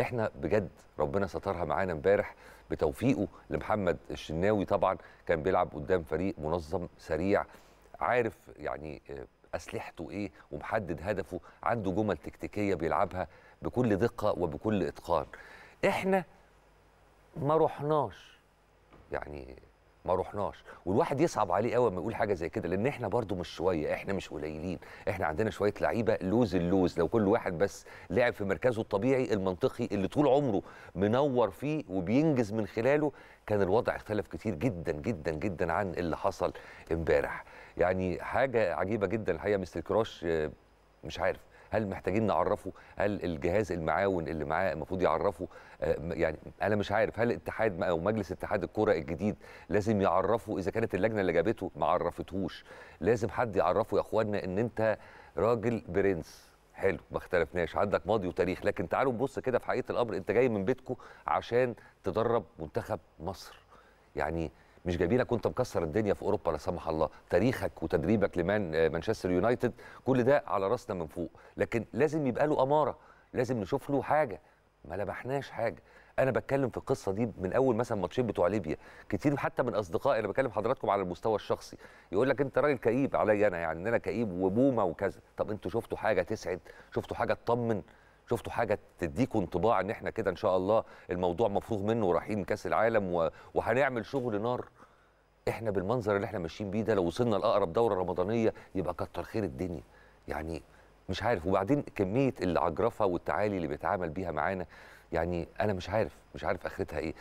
احنا بجد ربنا سترها معانا امبارح بتوفيقه لمحمد الشناوي طبعا كان بيلعب قدام فريق منظم سريع عارف يعني آه، اسلحته ايه ومحدد هدفه عنده جمل تكتيكيه بيلعبها بكل دقه وبكل اتقان احنا ما رحناش يعني ما رحناش والواحد يصعب عليه قوي لما يقول حاجه زي كده لان احنا برضو مش شويه احنا مش قليلين احنا عندنا شويه لعيبه لوز اللوز لو كل واحد بس لعب في مركزه الطبيعي المنطقي اللي طول عمره منور فيه وبينجز من خلاله كان الوضع اختلف كتير جدا جدا جدا عن اللي حصل امبارح يعني حاجه عجيبه جدا الحقيقه مستر كراش آه، مش عارف هل محتاجين نعرفه هل الجهاز المعاون اللي معاه المفروض يعرفه آه، يعني انا مش عارف هل اتحاد او مجلس اتحاد الكره الجديد لازم يعرفه اذا كانت اللجنه اللي جابته ما عرفتهوش لازم حد يعرفه يا اخوانا ان انت راجل برنس حلو ما اختلفناش عندك ماضي وتاريخ لكن تعالوا نبص كده في حقيقه الامر انت جاي من بيتكم عشان تدرب منتخب مصر يعني مش جايبينك وانت مكسر الدنيا في اوروبا لا سمح الله تاريخك وتدريبك لمان آه، مانشستر يونايتد كل ده على راسنا من فوق لكن لازم يبقى له اماره لازم نشوف له حاجه ما لمحناش حاجه انا بتكلم في القصه دي من اول مثلا ماتشين بتوع ليبيا كتير حتى من اصدقائي انا بكلم حضراتكم على المستوى الشخصي يقول لك انت راجل كئيب عليا انا يعني ان انا كئيب وبومه وكذا طب انتوا شفتوا حاجه تسعد شفتوا حاجه تطمن شفتوا حاجه تديكم انطباع ان احنا كده ان شاء الله الموضوع مفروغ منه ورايحين كاس العالم وهنعمل شغل نار احنا بالمنظر اللي احنا ماشيين بيه ده لو وصلنا لاقرب دوره رمضانيه يبقى كتر خير الدنيا يعني مش عارف وبعدين كميه العجرفه والتعالي اللي بيتعامل بيها معانا يعني انا مش عارف مش عارف اخرتها ايه